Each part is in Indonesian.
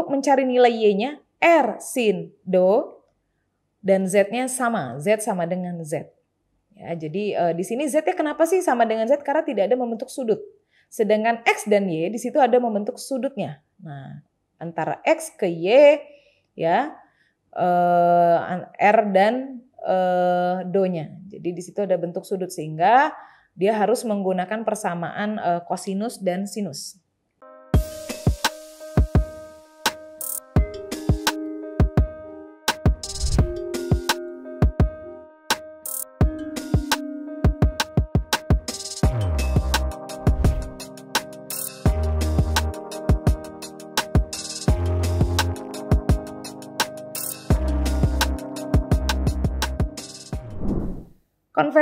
untuk mencari nilai Y-nya R sin do dan Z-nya sama, Z sama dengan Z. Ya, jadi e, di sini Z-nya kenapa sih sama dengan Z? Karena tidak ada membentuk sudut. Sedangkan X dan Y di situ ada membentuk sudutnya. Nah, antara X ke Y ya e, R dan e, do-nya. Jadi di situ ada bentuk sudut sehingga dia harus menggunakan persamaan uh, kosinus dan sinus.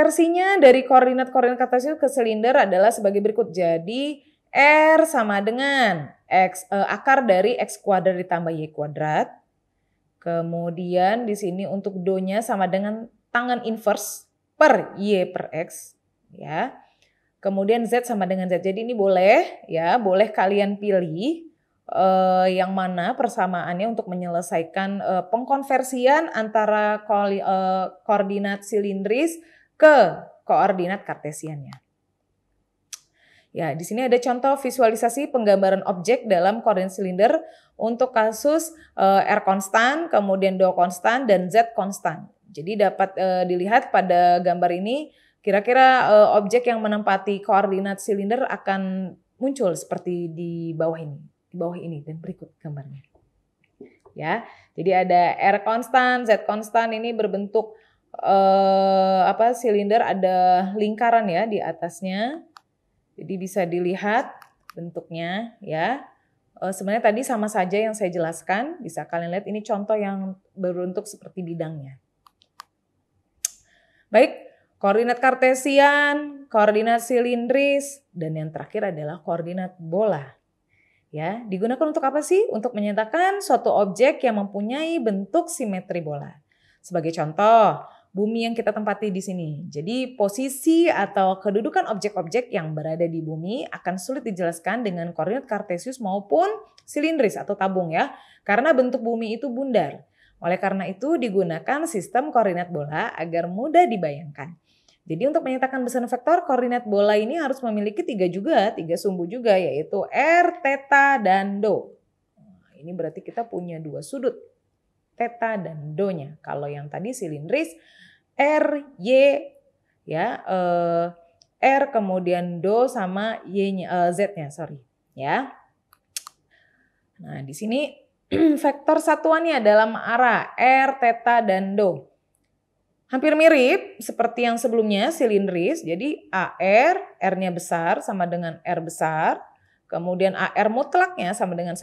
Konversinya dari koordinat-koordinat kartesius ke silinder adalah sebagai berikut. Jadi R sama dengan X, eh, akar dari X kuadrat ditambah Y kuadrat. Kemudian di sini untuk donya sama dengan tangan inverse per Y per X. ya. Kemudian Z sama dengan Z. Jadi ini boleh ya, boleh kalian pilih eh, yang mana persamaannya untuk menyelesaikan eh, pengkonversian antara ko eh, koordinat silindris ke koordinat kartesiannya. Ya, di sini ada contoh visualisasi penggambaran objek dalam koordinat silinder untuk kasus eh, R konstan, kemudian do konstan, dan Z konstan. Jadi dapat eh, dilihat pada gambar ini kira-kira eh, objek yang menempati koordinat silinder akan muncul seperti di bawah ini, di bawah ini dan berikut gambarnya. Ya, jadi ada R konstan, Z konstan ini berbentuk eh, apa silinder ada lingkaran ya di atasnya. Jadi bisa dilihat bentuknya ya. Eh, sebenarnya tadi sama saja yang saya jelaskan, bisa kalian lihat ini contoh yang beruntuk seperti bidangnya. Baik, koordinat kartesian, koordinat silindris, dan yang terakhir adalah koordinat bola. Ya, digunakan untuk apa sih? Untuk menyatakan suatu objek yang mempunyai bentuk simetri bola. Sebagai contoh, bumi yang kita tempati di sini. Jadi posisi atau kedudukan objek-objek yang berada di bumi akan sulit dijelaskan dengan koordinat kartesius maupun silindris atau tabung ya, karena bentuk bumi itu bundar. Oleh karena itu digunakan sistem koordinat bola agar mudah dibayangkan. Jadi untuk menyatakan besarnya vektor koordinat bola ini harus memiliki tiga juga, tiga sumbu juga yaitu r, theta, dan do. Nah, ini berarti kita punya dua sudut teta dan do-nya. Kalau yang tadi silindris R, Y ya uh, R kemudian do sama Y-nya eh, Z-nya sorry ya. Nah, di sini vektor satuannya dalam arah R, teta dan do. Hampir mirip seperti yang sebelumnya silindris. Jadi AR, R-nya besar sama dengan R besar. Kemudian AR mutlaknya sama dengan 1,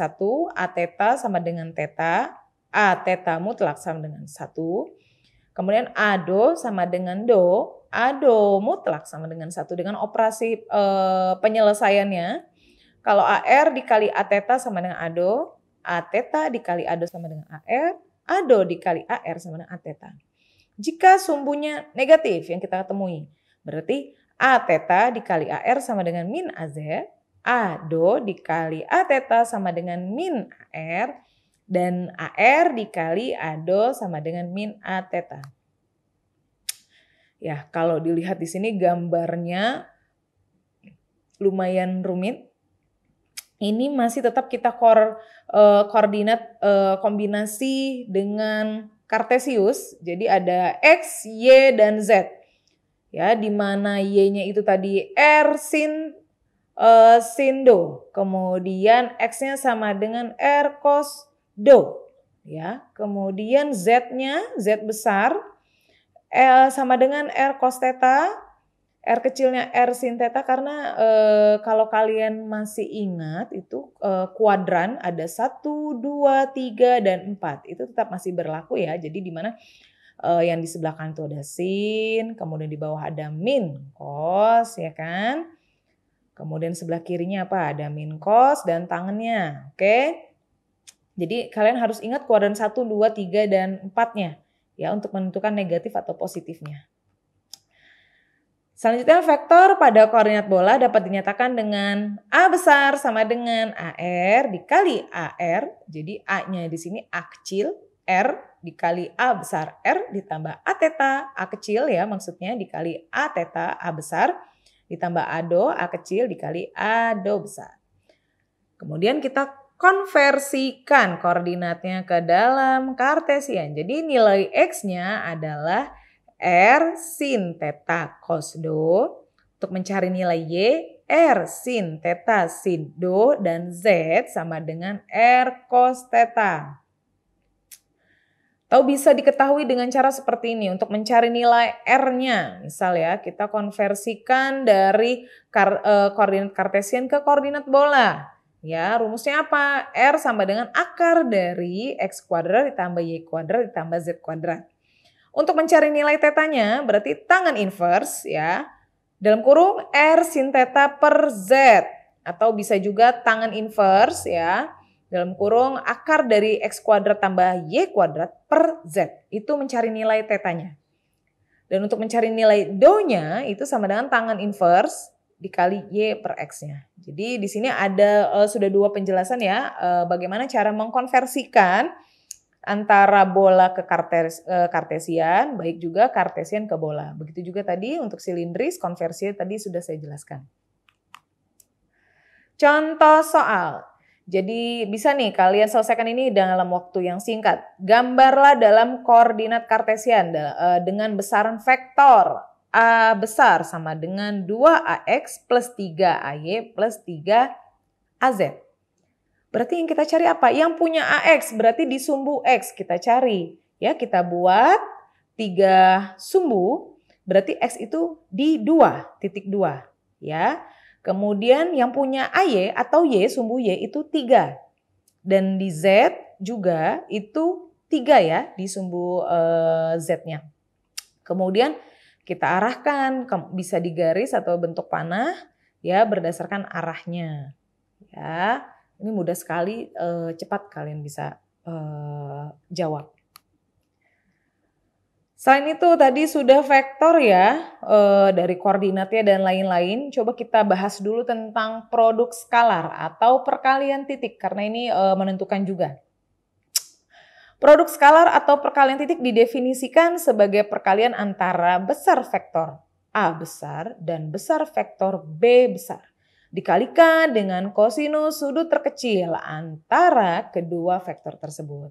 A teta sama dengan teta. A teta mutlak sama dengan satu, Kemudian A do sama dengan do, A do mutlak sama dengan satu dengan operasi e, penyelesaiannya. Kalau AR dikali A teta sama dengan A do, A teta dikali A do sama dengan AR, A do dikali AR sama dengan A teta. Jika sumbunya negatif yang kita temui, berarti A teta dikali AR sama dengan min AZ, A do dikali A teta sama dengan min AR, dan AR dikali ADO sama dengan min A teta. Ya, kalau dilihat di sini gambarnya lumayan rumit. Ini masih tetap kita kor, uh, koordinat uh, kombinasi dengan kartesius. Jadi ada X, Y, dan Z. Ya, di mana Y-nya itu tadi R sin uh, sin do. Kemudian X-nya sama dengan R cos do ya. Kemudian Z-nya Z besar L sama dengan R cos theta, R kecilnya R sin theta karena e, kalau kalian masih ingat itu e, kuadran ada 1 2 3 dan 4. Itu tetap masih berlaku ya. Jadi di mana e, yang di sebelah kanan itu ada sin, kemudian di bawah ada min cos ya kan. Kemudian sebelah kirinya apa? Ada min cos dan tangannya. Oke. Okay? Jadi kalian harus ingat kuadran 1, 2, 3, dan 4-nya ya untuk menentukan negatif atau positifnya. Selanjutnya vektor pada koordinat bola dapat dinyatakan dengan A besar sama dengan AR dikali AR. Jadi A-nya di sini A kecil, R dikali A besar R ditambah A theta, A kecil ya maksudnya dikali A theta, A besar ditambah A do, A kecil dikali A do besar. Kemudian kita konversikan koordinatnya ke dalam kartesian. Jadi nilai X-nya adalah R sin theta cos do. Untuk mencari nilai Y, R sin theta sin do dan Z sama dengan R cos theta. Tahu bisa diketahui dengan cara seperti ini untuk mencari nilai R-nya. Misal ya, kita konversikan dari eh, koordinat kartesian ke koordinat bola. Ya, rumusnya apa? R sama dengan akar dari X kuadrat ditambah Y kuadrat ditambah Z kuadrat. Untuk mencari nilai tetanya, berarti tangan inverse ya. Dalam kurung R sin teta per Z. Atau bisa juga tangan inverse ya. Dalam kurung akar dari X kuadrat tambah Y kuadrat per Z. Itu mencari nilai tetanya. Dan untuk mencari nilai do-nya itu sama dengan tangan inverse dikali Y per X-nya. Jadi di sini ada uh, sudah dua penjelasan ya uh, bagaimana cara mengkonversikan antara bola ke kartes, uh, kartesian, baik juga kartesian ke bola. Begitu juga tadi untuk silindris konversi tadi sudah saya jelaskan. Contoh soal. Jadi bisa nih kalian selesaikan ini dalam waktu yang singkat. Gambarlah dalam koordinat kartesian dengan besaran vektor A besar sama dengan 2AX plus 3AY plus 3AZ. Berarti yang kita cari apa? Yang punya AX berarti di sumbu X kita cari. Ya kita buat 3 sumbu berarti X itu di 2, titik 2. Ya. Kemudian yang punya AY atau Y, sumbu Y itu 3. Dan di Z juga itu 3 ya di sumbu uh, Z-nya. Kemudian kita arahkan bisa digaris atau bentuk panah ya berdasarkan arahnya ya ini mudah sekali eh, cepat kalian bisa eh, jawab Selain itu tadi sudah vektor ya eh, dari koordinatnya dan lain-lain. Coba kita bahas dulu tentang produk skalar atau perkalian titik karena ini eh, menentukan juga. Produk skalar atau perkalian titik didefinisikan sebagai perkalian antara besar vektor A besar dan besar vektor B besar dikalikan dengan kosinus sudut terkecil antara kedua vektor tersebut.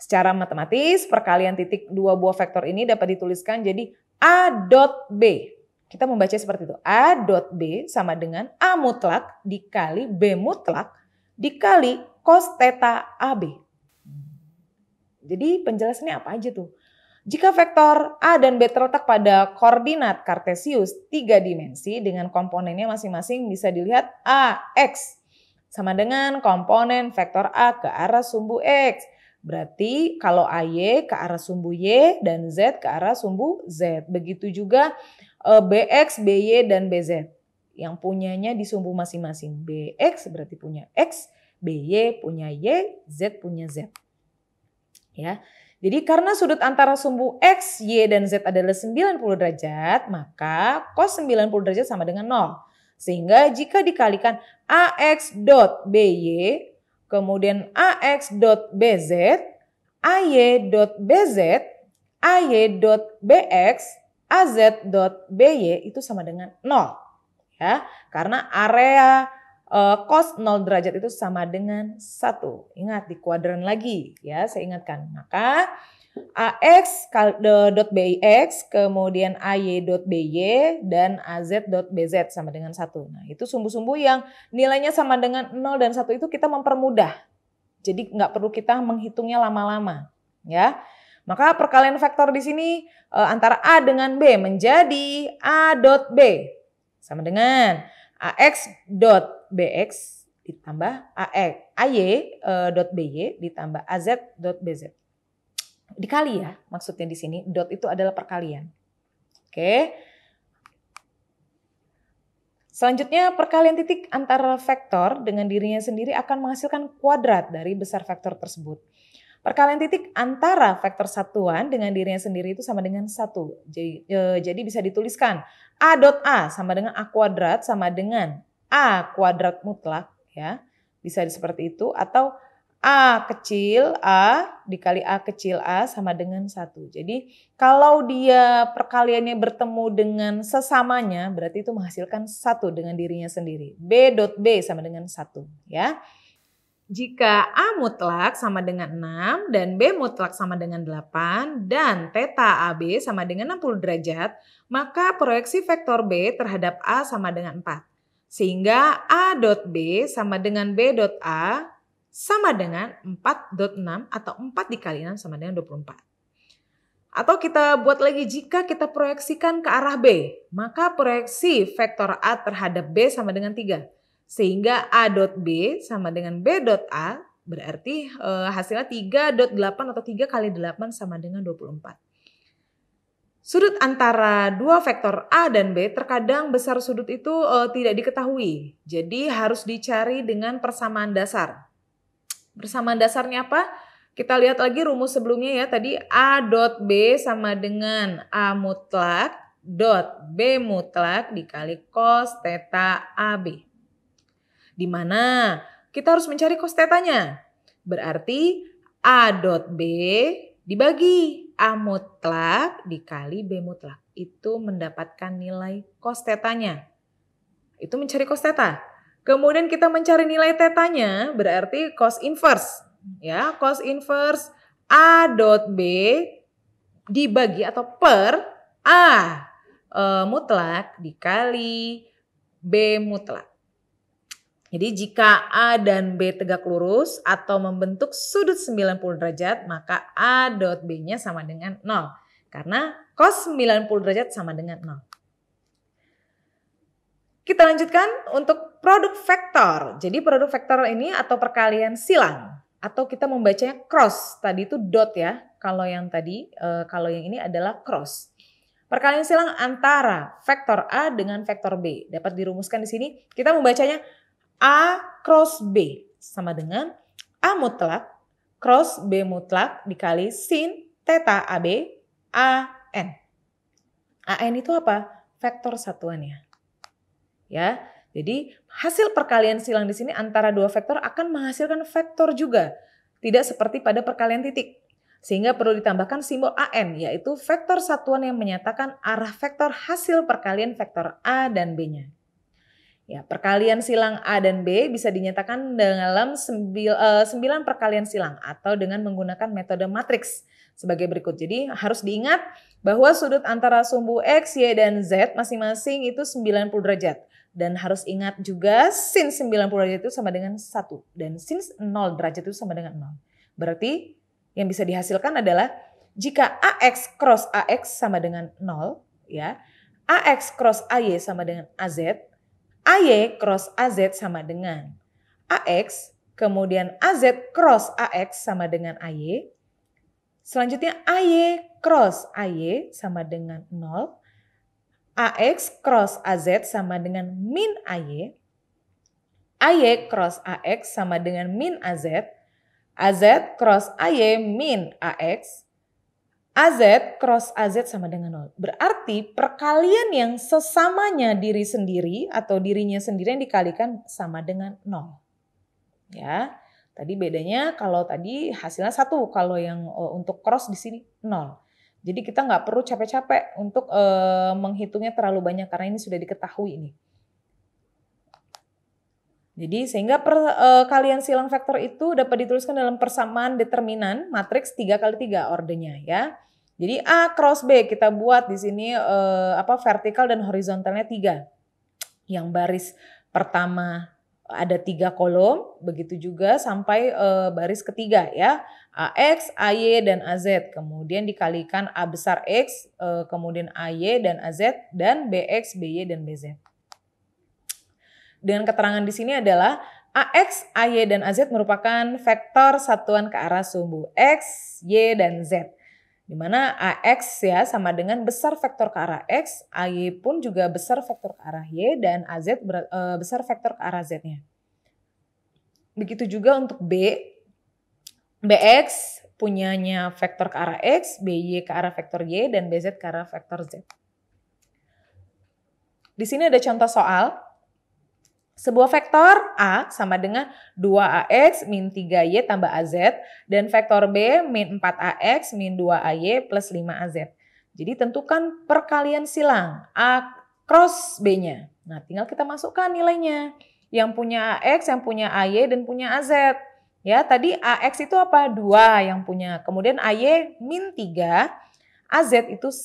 Secara matematis, perkalian titik dua buah vektor ini dapat dituliskan jadi A dot B. Kita membaca seperti itu. A dot B sama dengan A mutlak dikali B mutlak dikali cos theta AB. Jadi penjelasannya apa aja tuh? Jika vektor A dan B terletak pada koordinat kartesius tiga dimensi dengan komponennya masing-masing bisa dilihat a x sama dengan komponen vektor A ke arah sumbu X. Berarti kalau AY ke arah sumbu Y dan Z ke arah sumbu Z. Begitu juga e, BX, BY, dan BZ. Yang punyanya di sumbu masing-masing. BX berarti punya X, BY punya Y, Z punya Z. Ya. Jadi karena sudut antara sumbu X, Y, dan Z adalah 90 derajat, maka cos 90 derajat sama dengan 0. Sehingga jika dikalikan AX dot BY, kemudian AX dot BZ, AY dot BZ, AY dot BX, AZ dot BY itu sama dengan 0. Ya, karena area Uh, cos 0 derajat itu sama dengan 1. Ingat di kuadran lagi ya, saya ingatkan. Maka AX dot BX, kemudian AY dot BY, dan AZ dot BZ sama dengan 1. Nah itu sumbu-sumbu yang nilainya sama dengan 0 dan 1 itu kita mempermudah. Jadi nggak perlu kita menghitungnya lama-lama ya. Maka perkalian vektor di sini eh, antara A dengan B menjadi A dot B sama dengan AX dot bx ditambah ax ay eh, dot by ditambah az dot bz dikali ya maksudnya di sini dot itu adalah perkalian oke Selanjutnya, perkalian titik antara vektor dengan dirinya sendiri akan menghasilkan kuadrat dari besar vektor tersebut. Perkalian titik antara vektor satuan dengan dirinya sendiri itu sama dengan satu. Jadi, e, jadi bisa dituliskan A dot A sama dengan A kuadrat sama dengan A kuadrat mutlak ya. Bisa seperti itu atau A kecil A dikali A kecil A sama dengan satu. Jadi kalau dia perkaliannya bertemu dengan sesamanya berarti itu menghasilkan satu dengan dirinya sendiri. B dot B sama dengan satu ya. Jika A mutlak sama dengan 6 dan B mutlak sama dengan 8 dan teta AB sama dengan 60 derajat, maka proyeksi vektor B terhadap A sama dengan 4. Sehingga A dot B sama dengan B dot A sama dengan 4.6 atau 4 dikali 6 sama dengan 24. Atau kita buat lagi jika kita proyeksikan ke arah B, maka proyeksi vektor A terhadap B sama dengan 3. Sehingga A dot B sama dengan B dot A berarti e, hasilnya 3.8 atau 3 kali 8 sama dengan 24. Sudut antara dua vektor A dan B terkadang besar sudut itu e, tidak diketahui. Jadi harus dicari dengan persamaan dasar. Persamaan dasarnya apa? Kita lihat lagi rumus sebelumnya ya. Tadi A dot B sama dengan A mutlak dot B mutlak dikali cos theta AB. Di mana kita harus mencari cos tetanya. Berarti A dot B dibagi A mutlak dikali B mutlak itu mendapatkan nilai cos tetanya. Itu mencari cos teta. Kemudian kita mencari nilai tetanya berarti cos inverse. Ya, cos inverse A dot B dibagi atau per A e, mutlak dikali B mutlak. Jadi jika A dan B tegak lurus atau membentuk sudut 90 derajat, maka A dot B-nya sama dengan 0. Karena cos 90 derajat sama dengan 0. Kita lanjutkan untuk produk vektor. Jadi produk vektor ini atau perkalian silang. Atau kita membacanya cross. Tadi itu dot ya. Kalau yang tadi, eh, kalau yang ini adalah cross. Perkalian silang antara vektor A dengan vektor B. Dapat dirumuskan di sini. Kita membacanya A cross B sama dengan A mutlak cross B mutlak dikali sin theta AB AN. AN itu apa? Vektor satuannya. Ya, jadi hasil perkalian silang di sini antara dua vektor akan menghasilkan vektor juga. Tidak seperti pada perkalian titik. Sehingga perlu ditambahkan simbol AN, yaitu vektor satuan yang menyatakan arah vektor hasil perkalian vektor A dan B-nya. Ya, perkalian silang A dan B bisa dinyatakan dalam 9 eh, perkalian silang atau dengan menggunakan metode matriks sebagai berikut. Jadi harus diingat bahwa sudut antara sumbu X, Y, dan Z masing-masing itu 90 derajat. Dan harus ingat juga sin 90 derajat itu sama dengan 1 dan sin 0 derajat itu sama dengan 0. Berarti yang bisa dihasilkan adalah jika AX cross AX sama dengan 0 ya, AX cross AY sama dengan AZ AY cross AZ sama dengan AX, kemudian AZ cross AX sama dengan AY. Selanjutnya AY cross AY sama dengan 0. AX cross AZ sama dengan min AY. AY cross AX sama dengan min AZ. AZ cross AY min AX. AZ cross AZ sama dengan nol. Berarti perkalian yang sesamanya diri sendiri atau dirinya sendiri yang dikalikan sama dengan nol. Ya, tadi bedanya kalau tadi hasilnya satu, kalau yang e, untuk cross di sini nol. Jadi kita nggak perlu capek-capek untuk uh, menghitungnya terlalu banyak karena ini sudah diketahui ini. Jadi sehingga perkalian e, silang vektor itu dapat dituliskan dalam persamaan determinan matriks 3 kali 3 ordenya ya. Jadi A cross B kita buat di sini eh, apa vertikal dan horizontalnya tiga. Yang baris pertama ada tiga kolom, begitu juga sampai eh, baris ketiga ya. AX, AY, dan AZ. Kemudian dikalikan A besar X, eh, kemudian kemudian AY dan AZ, dan BX, BY, dan BZ. dengan keterangan di sini adalah AX, AY, dan AZ merupakan vektor satuan ke arah sumbu X, Y, dan Z di mana AX ya sama dengan besar vektor ke arah X, AY pun juga besar vektor ke arah Y, dan AZ ber, e, besar vektor ke arah Z-nya. Begitu juga untuk B, BX punyanya vektor ke arah X, BY ke arah vektor Y, dan BZ ke arah vektor Z. Di sini ada contoh soal, sebuah vektor A sama dengan 2AX min 3Y tambah AZ dan vektor B min 4AX min 2AY plus 5AZ. Jadi tentukan perkalian silang A cross B-nya. Nah tinggal kita masukkan nilainya. Yang punya AX, yang punya AY, dan punya AZ. Ya tadi AX itu apa? 2 yang punya. Kemudian AY min 3, AZ itu 1.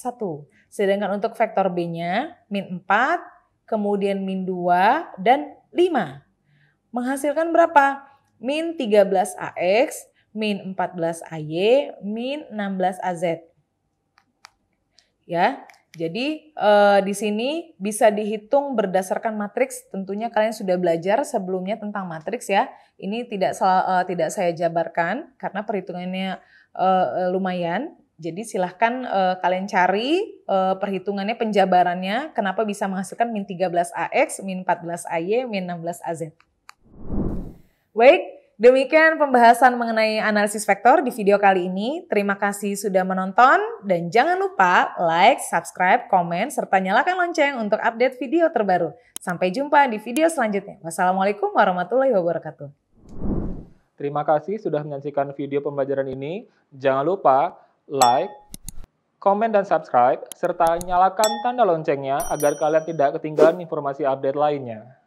Sedangkan untuk vektor B-nya min 4, kemudian min 2, dan 5. Menghasilkan berapa? Min 13AX, min 14AY, min 16AZ. Ya, jadi e, di sini bisa dihitung berdasarkan matriks. Tentunya kalian sudah belajar sebelumnya tentang matriks ya. Ini tidak e, tidak saya jabarkan karena perhitungannya e, lumayan. Jadi silahkan uh, kalian cari uh, perhitungannya, penjabarannya, kenapa bisa menghasilkan min 13 AX, min 14 AY, min 16 AZ. Baik, demikian pembahasan mengenai analisis vektor di video kali ini. Terima kasih sudah menonton dan jangan lupa like, subscribe, komen, serta nyalakan lonceng untuk update video terbaru. Sampai jumpa di video selanjutnya. Wassalamualaikum warahmatullahi wabarakatuh. Terima kasih sudah menyaksikan video pembelajaran ini. Jangan lupa like, komen dan subscribe, serta nyalakan tanda loncengnya agar kalian tidak ketinggalan informasi update lainnya.